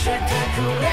spectacular.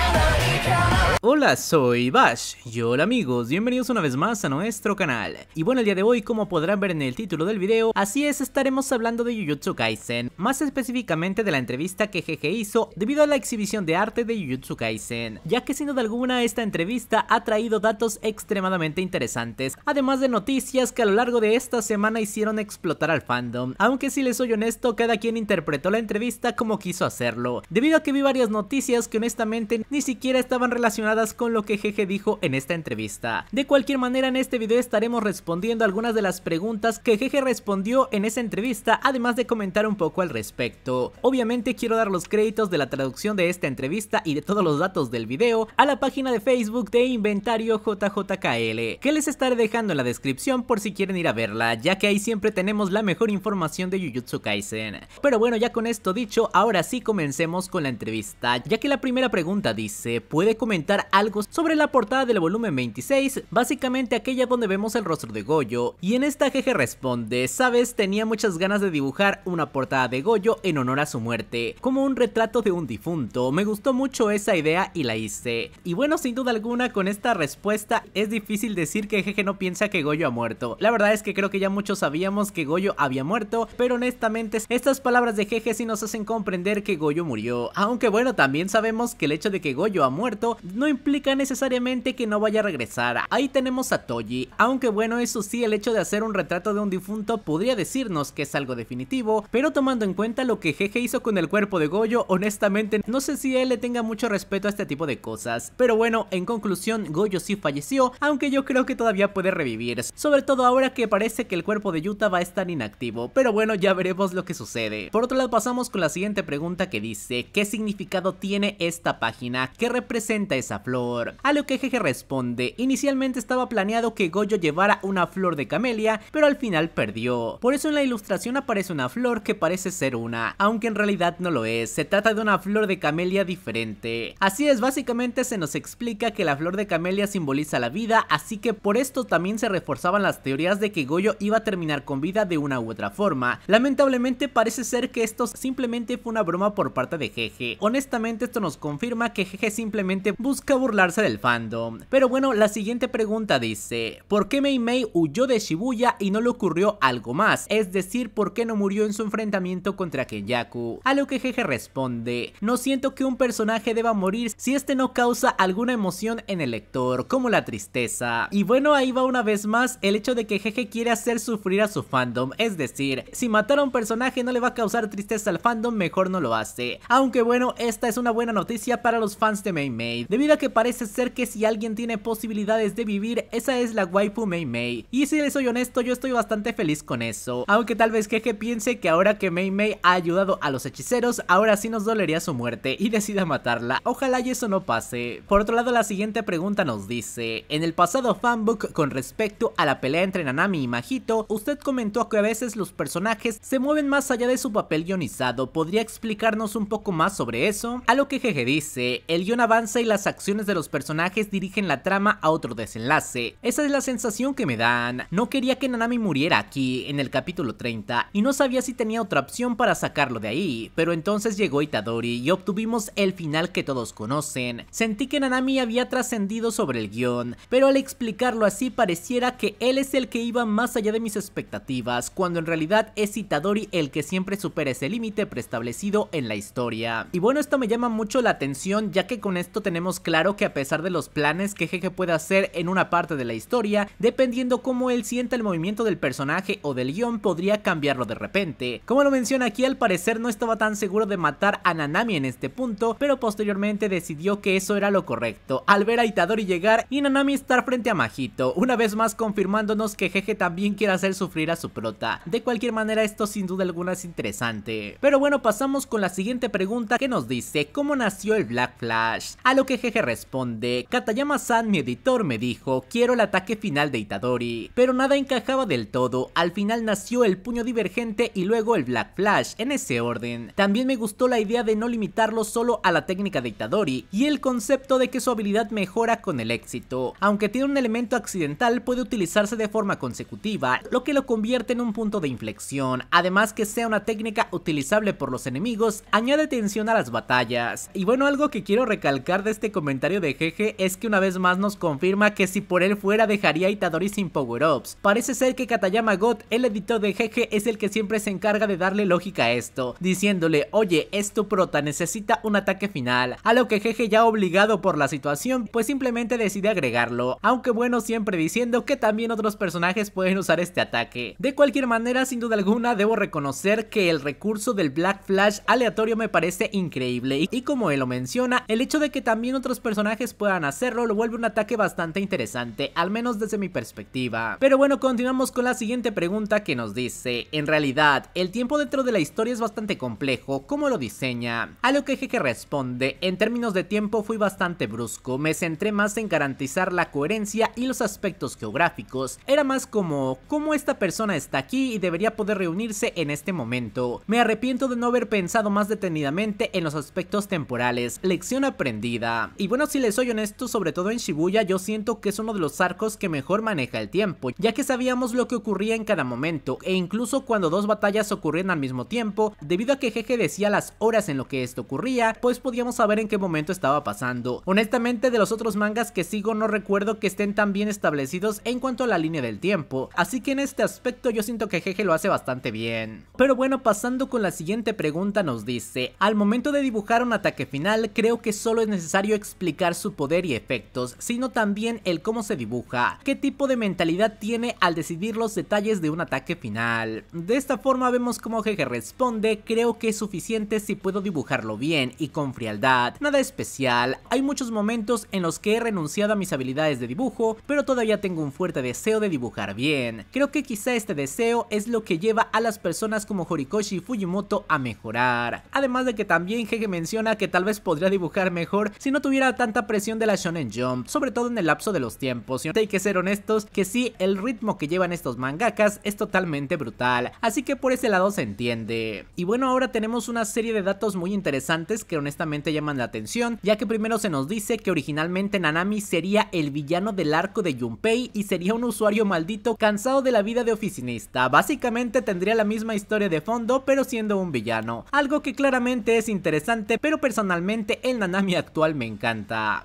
Hola, soy Bash y hola amigos, bienvenidos una vez más a nuestro canal. Y bueno, el día de hoy, como podrán ver en el título del video, así es, estaremos hablando de Jujutsu Kaisen, más específicamente de la entrevista que Jeje hizo debido a la exhibición de arte de Jujutsu Kaisen, ya que sin duda alguna esta entrevista ha traído datos extremadamente interesantes, además de noticias que a lo largo de esta semana hicieron explotar al fandom, aunque si les soy honesto, cada quien interpretó la entrevista como quiso hacerlo, debido a que vi varias noticias que honestamente ni siquiera estaban relacionadas con lo que Jeje dijo en esta entrevista. De cualquier manera en este video estaremos respondiendo algunas de las preguntas que Jeje respondió en esa entrevista, además de comentar un poco al respecto. Obviamente quiero dar los créditos de la traducción de esta entrevista y de todos los datos del video a la página de Facebook de Inventario JJKL, que les estaré dejando en la descripción por si quieren ir a verla, ya que ahí siempre tenemos la mejor información de Jujutsu Kaisen. Pero bueno, ya con esto dicho, ahora sí comencemos con la entrevista, ya que la primera pregunta dice, ¿puede comentar algo sobre la portada del volumen 26, básicamente aquella donde vemos el rostro de Goyo, y en esta Jeje responde, sabes, tenía muchas ganas de dibujar una portada de Goyo en honor a su muerte, como un retrato de un difunto, me gustó mucho esa idea y la hice. Y bueno, sin duda alguna, con esta respuesta es difícil decir que Jeje no piensa que Goyo ha muerto, la verdad es que creo que ya muchos sabíamos que Goyo había muerto, pero honestamente estas palabras de Jeje sí nos hacen comprender que Goyo murió, aunque bueno, también sabemos que el hecho de que Goyo ha muerto no no implica necesariamente que no vaya a regresar. Ahí tenemos a Toji, aunque bueno, eso sí, el hecho de hacer un retrato de un difunto podría decirnos que es algo definitivo, pero tomando en cuenta lo que Jeje hizo con el cuerpo de Goyo, honestamente no sé si él le tenga mucho respeto a este tipo de cosas. Pero bueno, en conclusión, Goyo sí falleció, aunque yo creo que todavía puede revivir, sobre todo ahora que parece que el cuerpo de Yuta va a estar inactivo, pero bueno, ya veremos lo que sucede. Por otro lado, pasamos con la siguiente pregunta que dice, ¿qué significado tiene esta página? ¿Qué representa esa flor. A lo que Jeje responde, inicialmente estaba planeado que Goyo llevara una flor de camelia, pero al final perdió. Por eso en la ilustración aparece una flor que parece ser una, aunque en realidad no lo es, se trata de una flor de camelia diferente. Así es, básicamente se nos explica que la flor de camelia simboliza la vida, así que por esto también se reforzaban las teorías de que Goyo iba a terminar con vida de una u otra forma. Lamentablemente parece ser que esto simplemente fue una broma por parte de Jeje. Honestamente esto nos confirma que Jeje simplemente busca que burlarse del fandom. Pero bueno, la siguiente pregunta dice, ¿por qué Mei Mei huyó de Shibuya y no le ocurrió algo más? Es decir, ¿por qué no murió en su enfrentamiento contra Kenyaku? A lo que Jeje responde, no siento que un personaje deba morir si este no causa alguna emoción en el lector, como la tristeza. Y bueno, ahí va una vez más el hecho de que Jeje quiere hacer sufrir a su fandom, es decir, si matar a un personaje no le va a causar tristeza al fandom, mejor no lo hace. Aunque bueno, esta es una buena noticia para los fans de Mei Mei, debido que parece ser que si alguien tiene posibilidades de vivir, esa es la waifu Mei Mei. Y si les soy honesto, yo estoy bastante feliz con eso. Aunque tal vez Jeje piense que ahora que Mei Mei ha ayudado a los hechiceros, ahora sí nos dolería su muerte y decida matarla. Ojalá y eso no pase. Por otro lado, la siguiente pregunta nos dice, en el pasado fanbook con respecto a la pelea entre Nanami y Majito, usted comentó que a veces los personajes se mueven más allá de su papel guionizado. ¿Podría explicarnos un poco más sobre eso? A lo que Jeje dice, el guion avanza y las acciones de los personajes dirigen la trama a otro desenlace. Esa es la sensación que me dan. No quería que Nanami muriera aquí, en el capítulo 30, y no sabía si tenía otra opción para sacarlo de ahí, pero entonces llegó Itadori y obtuvimos el final que todos conocen. Sentí que Nanami había trascendido sobre el guión, pero al explicarlo así pareciera que él es el que iba más allá de mis expectativas, cuando en realidad es Itadori el que siempre supera ese límite preestablecido en la historia. Y bueno, esto me llama mucho la atención ya que con esto tenemos claro claro que a pesar de los planes que Jeje puede hacer en una parte de la historia, dependiendo cómo él sienta el movimiento del personaje o del guión podría cambiarlo de repente. Como lo menciona aquí al parecer no estaba tan seguro de matar a Nanami en este punto, pero posteriormente decidió que eso era lo correcto, al ver a Itadori llegar y Nanami estar frente a Majito, una vez más confirmándonos que Jeje también quiere hacer sufrir a su prota. De cualquier manera esto sin duda alguna es interesante. Pero bueno pasamos con la siguiente pregunta que nos dice ¿Cómo nació el Black Flash? A lo que Jeje responde, Katayama-san, mi editor, me dijo, quiero el ataque final de Itadori, pero nada encajaba del todo, al final nació el puño divergente y luego el Black Flash, en ese orden. También me gustó la idea de no limitarlo solo a la técnica de Itadori, y el concepto de que su habilidad mejora con el éxito. Aunque tiene un elemento accidental, puede utilizarse de forma consecutiva, lo que lo convierte en un punto de inflexión, además que sea una técnica utilizable por los enemigos, añade tensión a las batallas. Y bueno, algo que quiero recalcar de este comentario de Jeje es que una vez más nos confirma que si por él fuera dejaría a Itadori sin power-ups. Parece ser que Katayama Got el editor de Jeje, es el que siempre se encarga de darle lógica a esto, diciéndole, oye, esto prota, necesita un ataque final, a lo que Jeje ya obligado por la situación, pues simplemente decide agregarlo, aunque bueno siempre diciendo que también otros personajes pueden usar este ataque. De cualquier manera, sin duda alguna, debo reconocer que el recurso del Black Flash aleatorio me parece increíble, y como él lo menciona, el hecho de que también otros personajes puedan hacerlo, lo vuelve un ataque bastante interesante, al menos desde mi perspectiva. Pero bueno, continuamos con la siguiente pregunta que nos dice, en realidad, el tiempo dentro de la historia es bastante complejo, ¿cómo lo diseña? A lo que Jeje responde, en términos de tiempo fui bastante brusco, me centré más en garantizar la coherencia y los aspectos geográficos, era más como, ¿cómo esta persona está aquí y debería poder reunirse en este momento? Me arrepiento de no haber pensado más detenidamente en los aspectos temporales, lección aprendida. Y bueno, si les soy honesto, sobre todo en Shibuya, yo siento que es uno de los arcos que mejor maneja el tiempo, ya que sabíamos lo que ocurría en cada momento, e incluso cuando dos batallas ocurrían al mismo tiempo, debido a que Jeje decía las horas en lo que esto ocurría, pues podíamos saber en qué momento estaba pasando. Honestamente, de los otros mangas que sigo no recuerdo que estén tan bien establecidos en cuanto a la línea del tiempo, así que en este aspecto yo siento que Jeje lo hace bastante bien. Pero bueno, pasando con la siguiente pregunta nos dice, al momento de dibujar un ataque final, creo que solo es necesario explicar su poder y efectos, sino también el cómo se dibuja, qué tipo de mentalidad tiene al decidir los detalles de un ataque final. De esta forma vemos cómo Hege responde, creo que es suficiente si puedo dibujarlo bien y con frialdad, nada especial, hay muchos momentos en los que he renunciado a mis habilidades de dibujo, pero todavía tengo un fuerte deseo de dibujar bien. Creo que quizá este deseo es lo que lleva a las personas como Horikoshi y Fujimoto a mejorar. Además de que también Hege menciona que tal vez podría dibujar mejor si no tuviera tanta presión de la Shonen Jump, sobre todo en el lapso de los tiempos. Y hay que ser honestos que sí, el ritmo que llevan estos mangakas es totalmente brutal, así que por ese lado se entiende. Y bueno, ahora tenemos una serie de datos muy interesantes que honestamente llaman la atención, ya que primero se nos dice que originalmente Nanami sería el villano del arco de Junpei y sería un usuario maldito cansado de la vida de oficinista. Básicamente tendría la misma historia de fondo, pero siendo un villano. Algo que claramente es interesante, pero personalmente el Nanami actual me encanta.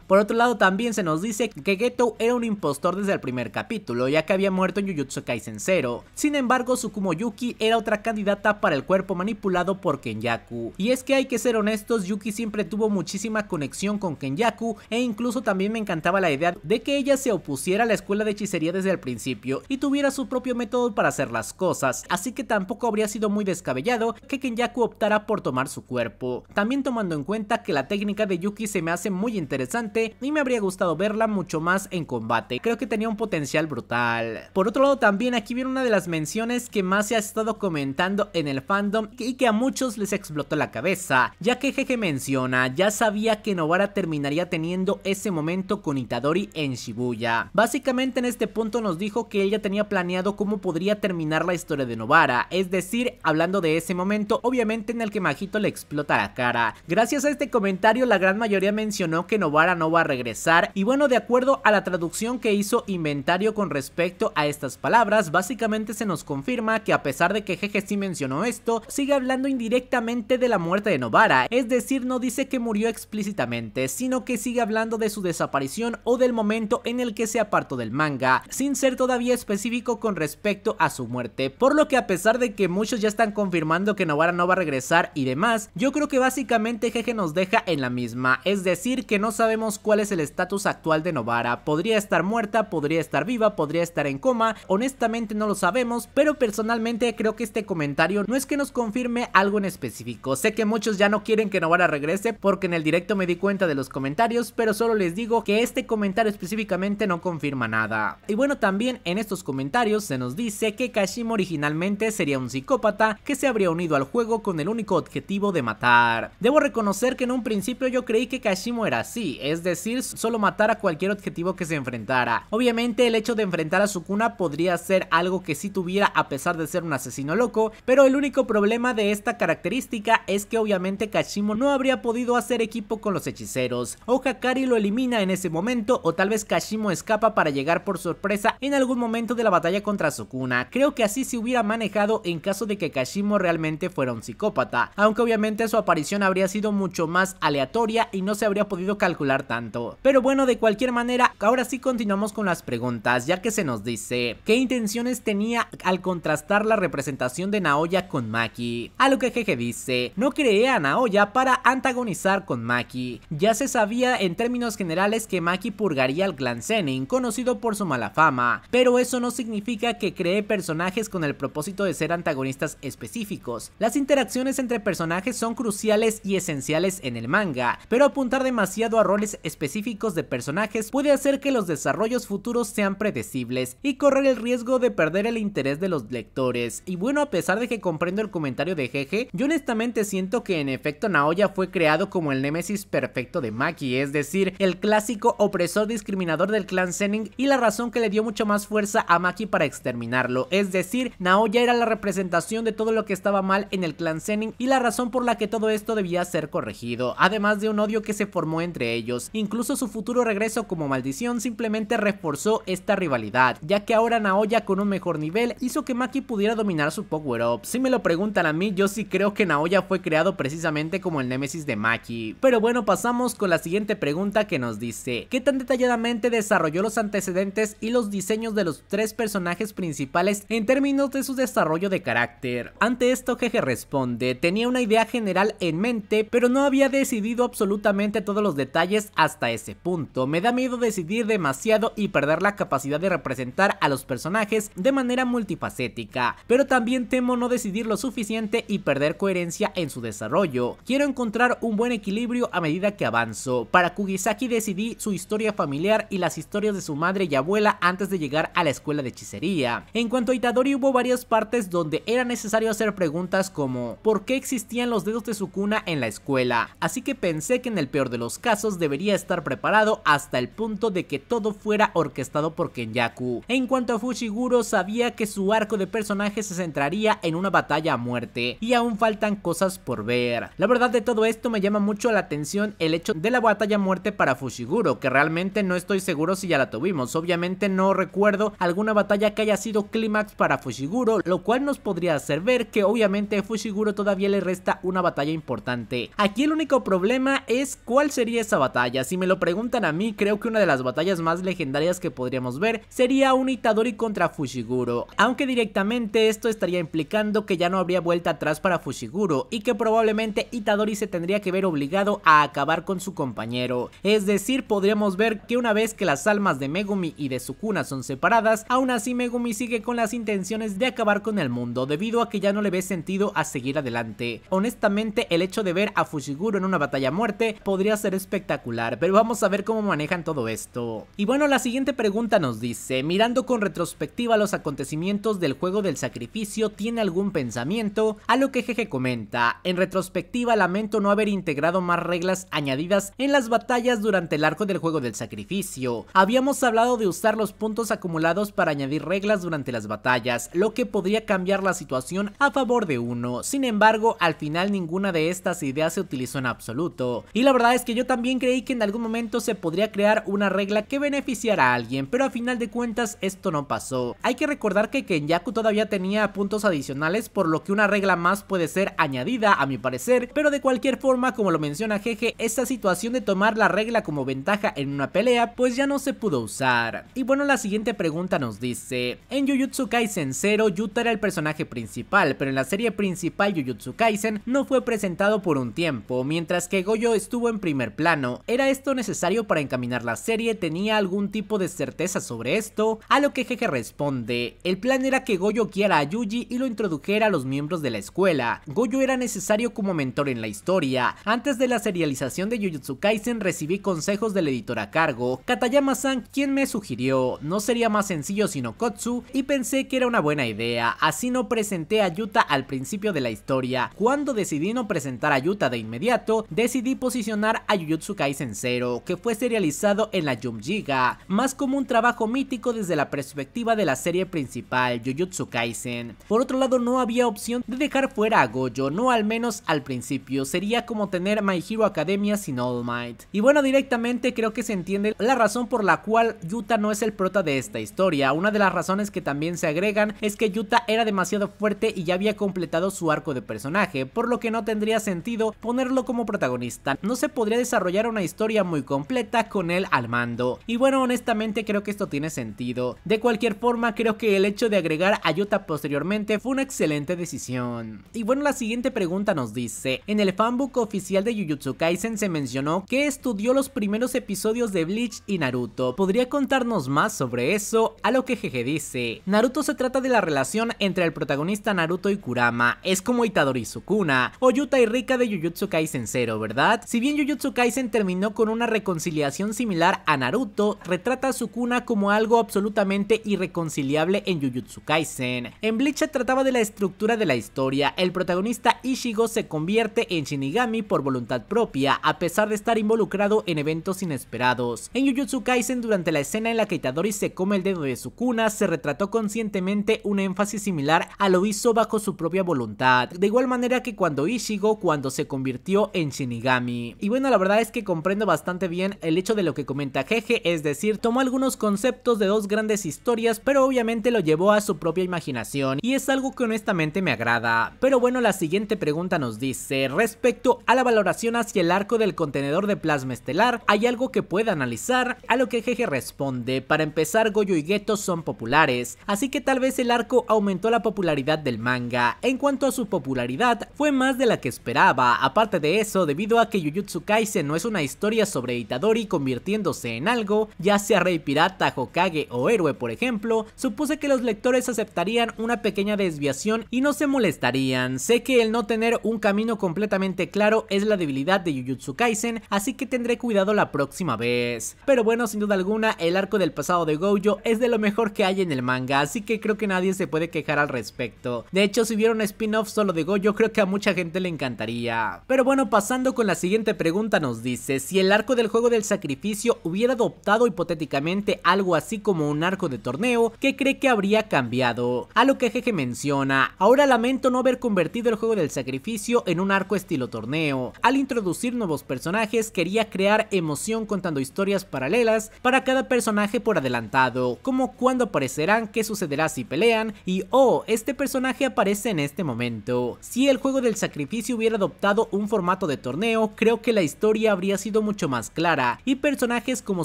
Por otro lado, también se nos dice que Geto era un impostor desde el primer capítulo, ya que había muerto en Jujutsu Kaisen 0. Sin embargo, Sukumo Yuki era otra candidata para el cuerpo manipulado por Kenyaku. Y es que hay que ser honestos, Yuki siempre tuvo muchísima conexión con Kenyaku e incluso también me encantaba la idea de que ella se opusiera a la escuela de hechicería desde el principio y tuviera su propio método para hacer las cosas, así que tampoco habría sido muy descabellado que Kenyaku optara por tomar su cuerpo. También tomando en cuenta que la técnica de Yuki se me hace muy interesante y me habría gustado verla mucho más en combate. Creo que tenía un potencial brutal. Por otro lado también aquí viene una de las menciones que más se ha estado comentando en el fandom y que a muchos les explotó la cabeza, ya que Jeje menciona, ya sabía que Novara terminaría teniendo ese momento con Itadori en Shibuya. Básicamente en este punto nos dijo que ella tenía planeado cómo podría terminar la historia de Novara, es decir, hablando de ese momento, obviamente en el que Majito le explota la cara. Gracias a este comentario la gran mayoría mencionó que Novara no va a regresar y bueno de acuerdo a la traducción que hizo Inventario con respecto a estas palabras básicamente se nos confirma que a pesar de que Jeje sí mencionó esto sigue hablando indirectamente de la muerte de Novara es decir no dice que murió explícitamente sino que sigue hablando de su desaparición o del momento en el que se apartó del manga sin ser todavía específico con respecto a su muerte por lo que a pesar de que muchos ya están confirmando que Novara no va a regresar y demás yo creo que básicamente Jeje nos deja en la misma es decir que no sabemos cuál es el estatus actual de Novara. Podría estar muerta, podría estar viva, podría estar en coma, honestamente no lo sabemos, pero personalmente creo que este comentario no es que nos confirme algo en específico. Sé que muchos ya no quieren que Novara regrese porque en el directo me di cuenta de los comentarios, pero solo les digo que este comentario específicamente no confirma nada. Y bueno, también en estos comentarios se nos dice que Kashima originalmente sería un psicópata que se habría unido al juego con el único objetivo de matar. Debo reconocer que en un principio yo creí que Kashimo era así, es decir, solo matar a cualquier objetivo que se enfrentara. Obviamente el hecho de enfrentar a Sukuna podría ser algo que sí tuviera a pesar de ser un asesino loco, pero el único problema de esta característica es que obviamente Kashimo no habría podido hacer equipo con los hechiceros, o Hakari lo elimina en ese momento o tal vez Kashimo escapa para llegar por sorpresa en algún momento de la batalla contra Sukuna, creo que así se hubiera manejado en caso de que Kashimo realmente fuera un psicópata, aunque obviamente su aparición habría sido mucho más aleatoria y no se habría podido calcular tanto. Pero bueno, de cualquier manera, ahora sí continuamos con las preguntas, ya que se nos dice, ¿qué intenciones tenía al contrastar la representación de Naoya con Maki? A lo que Jeje dice, no creé a Naoya para antagonizar con Maki. Ya se sabía en términos generales que Maki purgaría al clan Zenin, conocido por su mala fama, pero eso no significa que cree personajes con el propósito de ser antagonistas específicos. Las interacciones entre personajes son cruciales y esenciales en el manga, pero apuntar demasiado a roles específicos de personajes puede hacer que los desarrollos futuros sean predecibles y correr el riesgo de perder el interés de los lectores. Y bueno, a pesar de que comprendo el comentario de Jeje, yo honestamente siento que en efecto Naoya fue creado como el némesis perfecto de Maki, es decir, el clásico opresor discriminador del clan Senning y la razón que le dio mucho más fuerza a Maki para exterminarlo, es decir, Naoya era la representación de todo lo que estaba mal en el clan Senning y la razón por la que todo esto debía ser corregido, además de un odio que se formó en entre ellos. Incluso su futuro regreso como maldición simplemente reforzó esta rivalidad, ya que ahora Naoya con un mejor nivel hizo que Maki pudiera dominar su power-up. Si me lo preguntan a mí, yo sí creo que Naoya fue creado precisamente como el némesis de Maki. Pero bueno, pasamos con la siguiente pregunta que nos dice, ¿qué tan detalladamente desarrolló los antecedentes y los diseños de los tres personajes principales en términos de su desarrollo de carácter? Ante esto, Jeje responde, tenía una idea general en mente, pero no había decidido absolutamente todos los detalles hasta ese punto. Me da miedo decidir demasiado y perder la capacidad de representar a los personajes de manera multifacética, pero también temo no decidir lo suficiente y perder coherencia en su desarrollo. Quiero encontrar un buen equilibrio a medida que avanzo. Para Kugisaki decidí su historia familiar y las historias de su madre y abuela antes de llegar a la escuela de hechicería. En cuanto a Itadori hubo varias partes donde era necesario hacer preguntas como ¿por qué existían los dedos de su cuna en la escuela? Así que pensé que en el peor de los casos debería estar preparado hasta el punto de que todo fuera orquestado por Kenyaku. En cuanto a Fushiguro, sabía que su arco de personaje se centraría en una batalla a muerte, y aún faltan cosas por ver. La verdad de todo esto me llama mucho la atención el hecho de la batalla a muerte para Fushiguro, que realmente no estoy seguro si ya la tuvimos, obviamente no recuerdo alguna batalla que haya sido clímax para Fushiguro, lo cual nos podría hacer ver que obviamente Fushiguro todavía le resta una batalla importante. Aquí el único problema es cuál sería esa batalla. Si me lo preguntan a mí, creo que una de las batallas más legendarias que podríamos ver sería un Itadori contra Fushiguro, aunque directamente esto estaría implicando que ya no habría vuelta atrás para Fushiguro y que probablemente Itadori se tendría que ver obligado a acabar con su compañero. Es decir, podríamos ver que una vez que las almas de Megumi y de Sukuna son separadas, aún así Megumi sigue con las intenciones de acabar con el mundo debido a que ya no le ve sentido a seguir adelante. Honestamente, el hecho de ver a Fushiguro en una batalla muerte podría ser espectacular, pero vamos a ver cómo manejan todo esto. Y bueno, la siguiente pregunta nos dice, mirando con retrospectiva los acontecimientos del juego del sacrificio, ¿tiene algún pensamiento? A lo que Jeje comenta, en retrospectiva lamento no haber integrado más reglas añadidas en las batallas durante el arco del juego del sacrificio. Habíamos hablado de usar los puntos acumulados para añadir reglas durante las batallas, lo que podría cambiar la situación a favor de uno. Sin embargo, al final ninguna de estas ideas se utilizó en absoluto. Y la verdad es que yo también también creí que en algún momento se podría crear una regla que beneficiara a alguien, pero a final de cuentas esto no pasó. Hay que recordar que Kenyaku todavía tenía puntos adicionales, por lo que una regla más puede ser añadida a mi parecer, pero de cualquier forma, como lo menciona Jeje, esta situación de tomar la regla como ventaja en una pelea, pues ya no se pudo usar. Y bueno, la siguiente pregunta nos dice, en Jujutsu Kaisen 0, Yuta era el personaje principal, pero en la serie principal Jujutsu Kaisen no fue presentado por un tiempo, mientras que Goyo estuvo en primer plano. ¿Era esto necesario para encaminar la serie? ¿Tenía algún tipo de certeza sobre esto? A lo que Jeje responde, el plan era que Goyo guiara a Yuji y lo introdujera a los miembros de la escuela. Goyo era necesario como mentor en la historia. Antes de la serialización de Jujutsu Kaisen recibí consejos del editor a cargo, Katayama-san quien me sugirió, no sería más sencillo sino Kotsu y pensé que era una buena idea, así no presenté a Yuta al principio de la historia. Cuando decidí no presentar a Yuta de inmediato, decidí posicionar a Jujutsu Kaisen 0, que fue serializado en la Jumjiga, más como un trabajo mítico desde la perspectiva de la serie principal, Jujutsu Kaisen. Por otro lado, no había opción de dejar fuera a Gojo, no al menos al principio, sería como tener My Hero Academia sin All Might. Y bueno, directamente creo que se entiende la razón por la cual Yuta no es el prota de esta historia, una de las razones que también se agregan es que Yuta era demasiado fuerte y ya había completado su arco de personaje, por lo que no tendría sentido ponerlo como protagonista, no se podría desarrollar una historia muy completa con él al mando. Y bueno, honestamente creo que esto tiene sentido. De cualquier forma, creo que el hecho de agregar a Yuta posteriormente fue una excelente decisión. Y bueno, la siguiente pregunta nos dice, en el fanbook oficial de Jujutsu Kaisen se mencionó que estudió los primeros episodios de Bleach y Naruto. ¿Podría contarnos más sobre eso? A lo que Jeje dice, Naruto se trata de la relación entre el protagonista Naruto y Kurama, es como Itadori Sukuna o Yuta y Rika de Jujutsu Kaisen 0, ¿verdad? Si bien Jujutsu terminó con una reconciliación similar a Naruto, retrata a Sukuna como algo absolutamente irreconciliable en Jujutsu Kaisen. En Bleach trataba de la estructura de la historia, el protagonista Ishigo se convierte en Shinigami por voluntad propia, a pesar de estar involucrado en eventos inesperados. En Jujutsu Kaisen, durante la escena en la que Itadori se come el dedo de Sukuna, se retrató conscientemente un énfasis similar a lo hizo bajo su propia voluntad, de igual manera que cuando Ishigo cuando se convirtió en Shinigami. Y bueno, la verdad es que comprendo bastante bien el hecho de lo que comenta Jeje, es decir, tomó algunos conceptos de dos grandes historias, pero obviamente lo llevó a su propia imaginación y es algo que honestamente me agrada. Pero bueno, la siguiente pregunta nos dice, respecto a la valoración hacia el arco del contenedor de plasma estelar, ¿hay algo que pueda analizar? A lo que Jeje responde, para empezar Goyo y Geto son populares, así que tal vez el arco aumentó la popularidad del manga. En cuanto a su popularidad, fue más de la que esperaba, aparte de eso, debido a que Jujutsu Kaisen no es una historia sobre Itadori convirtiéndose en algo, ya sea rey pirata, Hokage o héroe por ejemplo, supuse que los lectores aceptarían una pequeña desviación y no se molestarían. Sé que el no tener un camino completamente claro es la debilidad de Jujutsu Kaisen, así que tendré cuidado la próxima vez. Pero bueno, sin duda alguna, el arco del pasado de Gojo es de lo mejor que hay en el manga, así que creo que nadie se puede quejar al respecto. De hecho, si un spin-off solo de Gojo, creo que a mucha gente le encantaría. Pero bueno, pasando con la siguiente pregunta, nos dice, si el arco del juego del sacrificio hubiera adoptado hipotéticamente algo así como un arco de torneo, ¿qué cree que habría cambiado? A lo que Jeje menciona, ahora lamento no haber convertido el juego del sacrificio en un arco estilo torneo. Al introducir nuevos personajes quería crear emoción contando historias paralelas para cada personaje por adelantado, como cuándo aparecerán, qué sucederá si pelean y oh, este personaje aparece en este momento. Si el juego del sacrificio hubiera adoptado un formato de torneo, creo que la historia habría sido mucho más clara y personajes como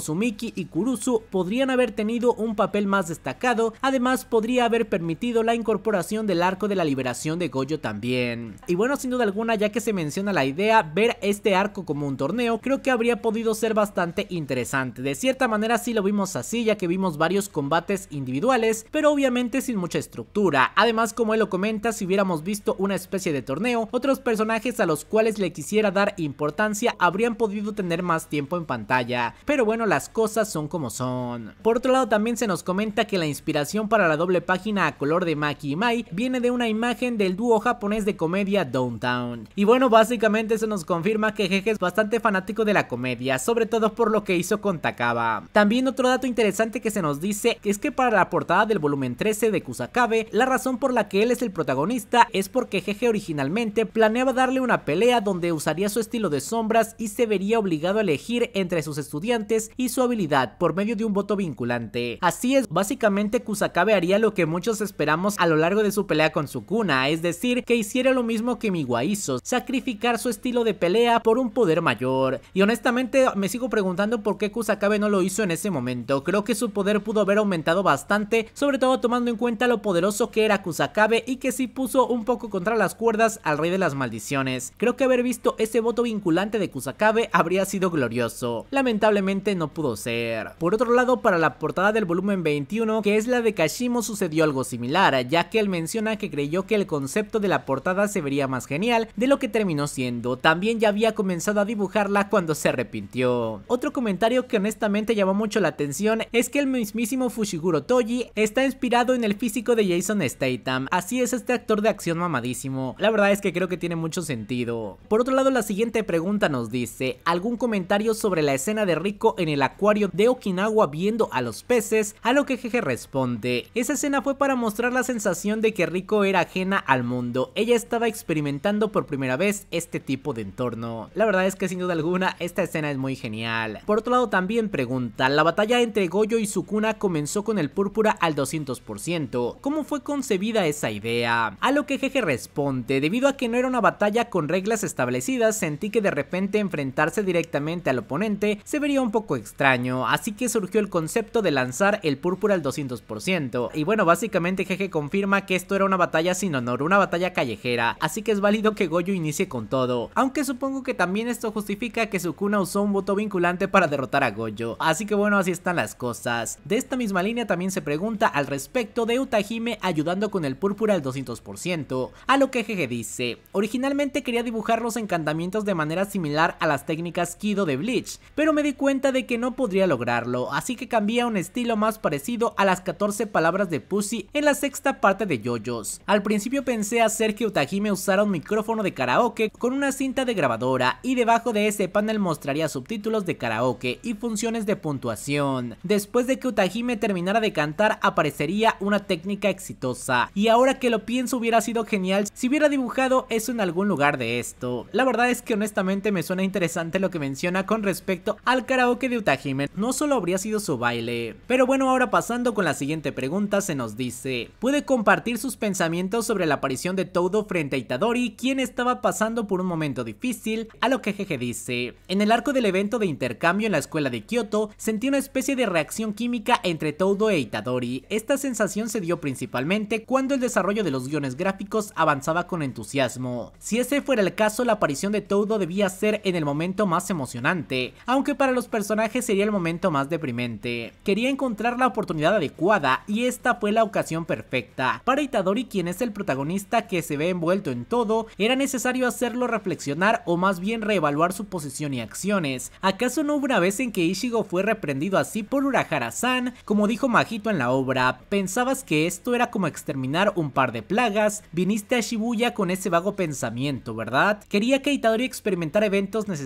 Sumiki y Kurusu podrían haber tenido un papel más destacado, además podría haber permitido la incorporación del arco de la liberación de Goyo también. Y bueno, sin duda alguna, ya que se menciona la idea, ver este arco como un torneo creo que habría podido ser bastante interesante. De cierta manera si lo vimos así, ya que vimos varios combates individuales, pero obviamente sin mucha estructura. Además, como él lo comenta, si hubiéramos visto una especie de torneo, otros personajes a los cuales le quisiera dar importancia habrían podido tener más tiempo en pantalla, pero bueno las cosas son como son. Por otro lado también se nos comenta que la inspiración para la doble página a color de Maki y Mai viene de una imagen del dúo japonés de comedia Downtown. Y bueno básicamente se nos confirma que Jeje es bastante fanático de la comedia, sobre todo por lo que hizo con Takaba. También otro dato interesante que se nos dice es que para la portada del volumen 13 de Kusakabe, la razón por la que él es el protagonista es porque Jeje originalmente planeaba darle una pelea donde usaría su estilo de sombras y se vería obligado a elegir entre sus estudiantes y su habilidad por medio de un voto vinculante. Así es, básicamente Kusakabe haría lo que muchos esperamos a lo largo de su pelea con Sukuna, es decir, que hiciera lo mismo que Miwa hizo, sacrificar su estilo de pelea por un poder mayor. Y honestamente me sigo preguntando por qué Kusakabe no lo hizo en ese momento, creo que su poder pudo haber aumentado bastante, sobre todo tomando en cuenta lo poderoso que era Kusakabe y que sí puso un poco contra las cuerdas al rey de las maldiciones. Creo que haber visto ese voto vinculante de Kusakabe habría sido glorioso. Lamentablemente no pudo ser. Por otro lado, para la portada del volumen 21, que es la de Kashimo, sucedió algo similar, ya que él menciona que creyó que el concepto de la portada se vería más genial de lo que terminó siendo. También ya había comenzado a dibujarla cuando se arrepintió. Otro comentario que honestamente llamó mucho la atención es que el mismísimo Fushiguro Toji está inspirado en el físico de Jason Statham, así es este actor de acción mamadísimo. La verdad es que creo que tiene mucho sentido. Por otro lado, la siguiente pregunta nos dice, algún comentario sobre la escena de Rico en el acuario de Okinawa viendo a los peces, a lo que Jeje responde, esa escena fue para mostrar la sensación de que Rico era ajena al mundo, ella estaba experimentando por primera vez este tipo de entorno. La verdad es que sin duda alguna esta escena es muy genial. Por otro lado también pregunta, la batalla entre Goyo y Sukuna comenzó con el púrpura al 200%, ¿cómo fue concebida esa idea? A lo que Jeje responde, debido a que no era una batalla con reglas establecidas, sentí que de repente enfrenté enfrentarse directamente al oponente se vería un poco extraño, así que surgió el concepto de lanzar el púrpura al 200%. Y bueno, básicamente Jeje confirma que esto era una batalla sin honor, una batalla callejera, así que es válido que Goyo inicie con todo, aunque supongo que también esto justifica que Sukuna usó un voto vinculante para derrotar a Goyo, así que bueno, así están las cosas. De esta misma línea también se pregunta al respecto de Utahime ayudando con el púrpura al 200%, a lo que Jeje dice, originalmente quería dibujar los encantamientos de manera similar a la técnicas Kido de Bleach, pero me di cuenta de que no podría lograrlo, así que cambié a un estilo más parecido a las 14 palabras de Pussy en la sexta parte de Yoyos. Al principio pensé hacer que Utahime usara un micrófono de karaoke con una cinta de grabadora y debajo de ese panel mostraría subtítulos de karaoke y funciones de puntuación. Después de que Utahime terminara de cantar aparecería una técnica exitosa y ahora que lo pienso hubiera sido genial si hubiera dibujado eso en algún lugar de esto. La verdad es que honestamente me suena interesante lo que menciona con respecto al karaoke de Utahime, no solo habría sido su baile. Pero bueno, ahora pasando con la siguiente pregunta, se nos dice, ¿puede compartir sus pensamientos sobre la aparición de Todo frente a Itadori, quien estaba pasando por un momento difícil? A lo que Jeje dice, en el arco del evento de intercambio en la escuela de Kyoto, sentí una especie de reacción química entre Todo e Itadori. Esta sensación se dio principalmente cuando el desarrollo de los guiones gráficos avanzaba con entusiasmo. Si ese fuera el caso, la aparición de Todo debía ser en el momento momento más emocionante, aunque para los personajes sería el momento más deprimente. Quería encontrar la oportunidad adecuada y esta fue la ocasión perfecta. Para Itadori, quien es el protagonista que se ve envuelto en todo, era necesario hacerlo reflexionar o más bien reevaluar su posición y acciones. ¿Acaso no hubo una vez en que Ishigo fue reprendido así por Urahara-san? Como dijo Majito en la obra, pensabas que esto era como exterminar un par de plagas, viniste a Shibuya con ese vago pensamiento, ¿verdad? Quería que Itadori experimentara eventos necesarios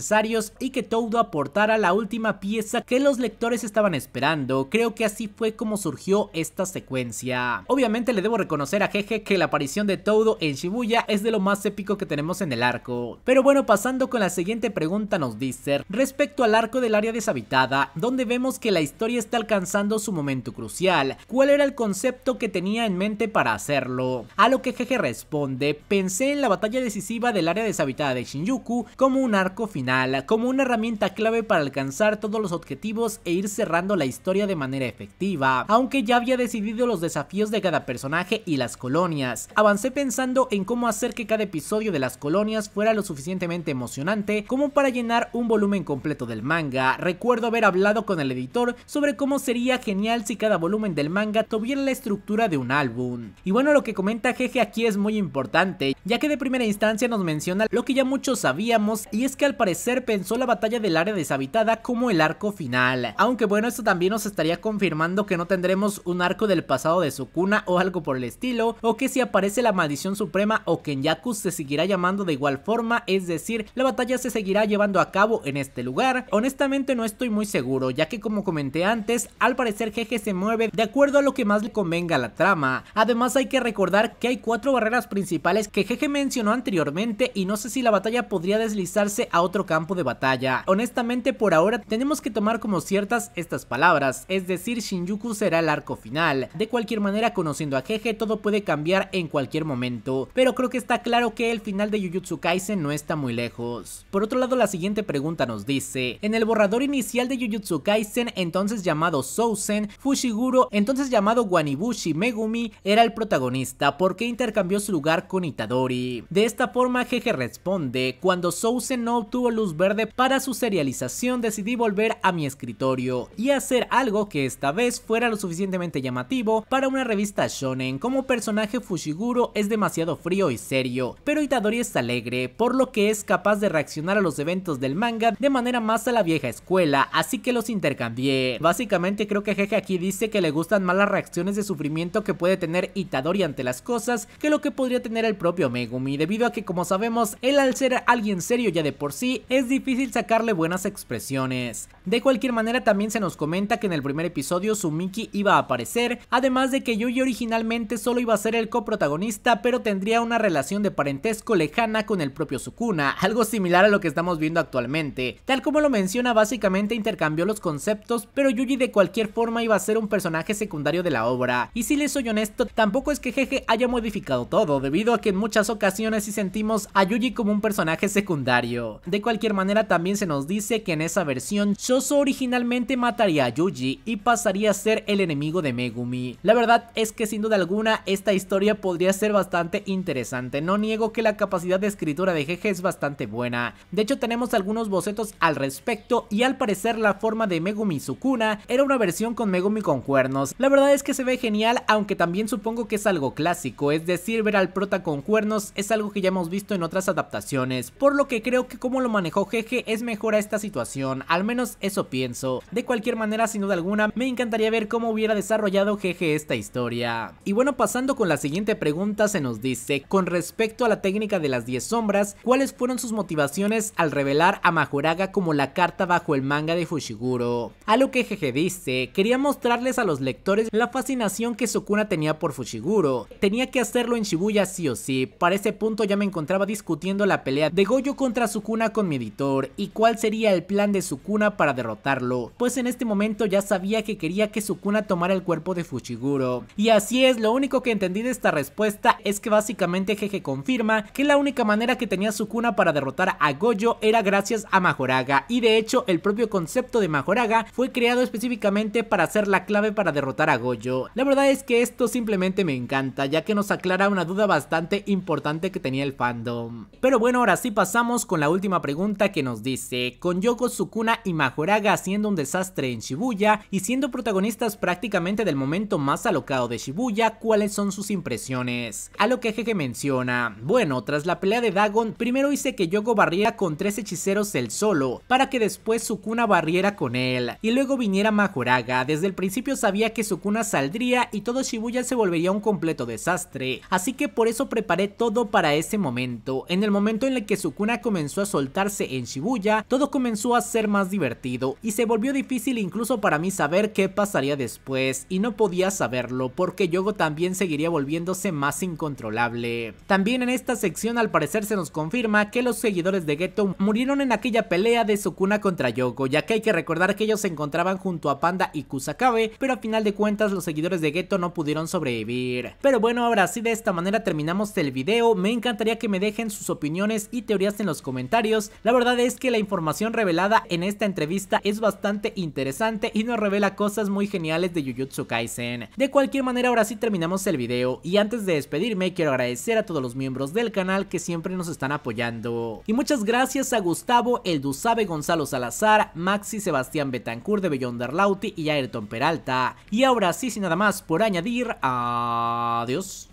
y que Todo aportara la última pieza que los lectores estaban esperando. Creo que así fue como surgió esta secuencia. Obviamente le debo reconocer a Jeje que la aparición de Todo en Shibuya es de lo más épico que tenemos en el arco. Pero bueno, pasando con la siguiente pregunta nos dice, respecto al arco del área deshabitada, donde vemos que la historia está alcanzando su momento crucial, ¿cuál era el concepto que tenía en mente para hacerlo? A lo que Jeje responde, pensé en la batalla decisiva del área deshabitada de Shinjuku como un arco final como una herramienta clave para alcanzar todos los objetivos e ir cerrando la historia de manera efectiva, aunque ya había decidido los desafíos de cada personaje y las colonias. Avancé pensando en cómo hacer que cada episodio de las colonias fuera lo suficientemente emocionante como para llenar un volumen completo del manga. Recuerdo haber hablado con el editor sobre cómo sería genial si cada volumen del manga tuviera la estructura de un álbum. Y bueno, lo que comenta Jeje aquí es muy importante, ya que de primera instancia nos menciona lo que ya muchos sabíamos y es que al parecer ser pensó la batalla del área deshabitada como el arco final. Aunque bueno, esto también nos estaría confirmando que no tendremos un arco del pasado de Sukuna o algo por el estilo, o que si aparece la maldición suprema o Kenyaku se seguirá llamando de igual forma, es decir, la batalla se seguirá llevando a cabo en este lugar. Honestamente no estoy muy seguro, ya que como comenté antes, al parecer Jeje se mueve de acuerdo a lo que más le convenga la trama. Además hay que recordar que hay cuatro barreras principales que Jeje mencionó anteriormente y no sé si la batalla podría deslizarse a otro campo de batalla. Honestamente por ahora tenemos que tomar como ciertas estas palabras, es decir Shinjuku será el arco final. De cualquier manera conociendo a Jeje todo puede cambiar en cualquier momento, pero creo que está claro que el final de Jujutsu Kaisen no está muy lejos. Por otro lado la siguiente pregunta nos dice, en el borrador inicial de Jujutsu Kaisen entonces llamado Sousen, Fushiguro entonces llamado Guanibushi Megumi era el protagonista porque intercambió su lugar con Itadori. De esta forma Jeje responde, cuando Sousen no obtuvo luz verde para su serialización decidí volver a mi escritorio y hacer algo que esta vez fuera lo suficientemente llamativo para una revista shonen como personaje Fushiguro es demasiado frío y serio, pero Itadori es alegre, por lo que es capaz de reaccionar a los eventos del manga de manera más a la vieja escuela, así que los intercambié. Básicamente creo que Jeje aquí dice que le gustan más las reacciones de sufrimiento que puede tener Itadori ante las cosas que lo que podría tener el propio Megumi, debido a que como sabemos, él al ser alguien serio ya de por sí, es difícil sacarle buenas expresiones. De cualquier manera también se nos comenta que en el primer episodio Sumiki iba a aparecer, además de que Yuji originalmente solo iba a ser el coprotagonista pero tendría una relación de parentesco lejana con el propio Sukuna, algo similar a lo que estamos viendo actualmente. Tal como lo menciona básicamente intercambió los conceptos pero Yuji de cualquier forma iba a ser un personaje secundario de la obra, y si les soy honesto tampoco es que Jeje haya modificado todo debido a que en muchas ocasiones sí sentimos a Yuji como un personaje secundario cualquier manera también se nos dice que en esa versión Shoso originalmente mataría a Yuji y pasaría a ser el enemigo de Megumi. La verdad es que sin duda alguna esta historia podría ser bastante interesante, no niego que la capacidad de escritura de Jeje es bastante buena. De hecho tenemos algunos bocetos al respecto y al parecer la forma de Megumi Sukuna era una versión con Megumi con cuernos. La verdad es que se ve genial aunque también supongo que es algo clásico, es decir ver al prota con cuernos es algo que ya hemos visto en otras adaptaciones, por lo que creo que como lo manejó Jeje es mejor a esta situación, al menos eso pienso. De cualquier manera, sin duda alguna, me encantaría ver cómo hubiera desarrollado Jeje esta historia. Y bueno, pasando con la siguiente pregunta, se nos dice, con respecto a la técnica de las 10 sombras, ¿cuáles fueron sus motivaciones al revelar a Majuraga como la carta bajo el manga de Fushiguro? A lo que Jeje dice, quería mostrarles a los lectores la fascinación que Sukuna tenía por Fushiguro. Tenía que hacerlo en Shibuya sí o sí, para ese punto ya me encontraba discutiendo la pelea de Goyo contra Sukuna con editor y cuál sería el plan de Sukuna para derrotarlo, pues en este momento ya sabía que quería que Sukuna tomara el cuerpo de Fushiguro. Y así es, lo único que entendí de esta respuesta es que básicamente Jeje confirma que la única manera que tenía Sukuna para derrotar a Goyo era gracias a Majoraga y de hecho el propio concepto de Majoraga fue creado específicamente para ser la clave para derrotar a Goyo. La verdad es que esto simplemente me encanta ya que nos aclara una duda bastante importante que tenía el fandom. Pero bueno, ahora sí pasamos con la última pregunta que nos dice, con Yoko Sukuna y Majoraga haciendo un desastre en Shibuya y siendo protagonistas prácticamente del momento más alocado de Shibuya, ¿cuáles son sus impresiones? A lo que Jeje menciona, bueno, tras la pelea de Dagon, primero hice que Yoko barriera con tres hechiceros el solo, para que después Sukuna barriera con él, y luego viniera Majoraga, desde el principio sabía que Sukuna saldría y todo Shibuya se volvería un completo desastre, así que por eso preparé todo para ese momento, en el momento en el que Sukuna comenzó a soltar en Shibuya, todo comenzó a ser más divertido y se volvió difícil incluso para mí saber qué pasaría después y no podía saberlo porque Yogo también seguiría volviéndose más incontrolable. También en esta sección al parecer se nos confirma que los seguidores de Geto murieron en aquella pelea de Sukuna contra Yogo, ya que hay que recordar que ellos se encontraban junto a Panda y Kusakabe, pero a final de cuentas los seguidores de Geto no pudieron sobrevivir. Pero bueno, ahora sí de esta manera terminamos el video, me encantaría que me dejen sus opiniones y teorías en los comentarios la verdad es que la información revelada en esta entrevista es bastante interesante y nos revela cosas muy geniales de Jujutsu Kaisen. De cualquier manera ahora sí terminamos el video y antes de despedirme quiero agradecer a todos los miembros del canal que siempre nos están apoyando. Y muchas gracias a Gustavo, El Dusabe, Gonzalo Salazar, Maxi, Sebastián Betancourt de Beyonder y Ayrton Peralta. Y ahora sí sin nada más por añadir, adiós.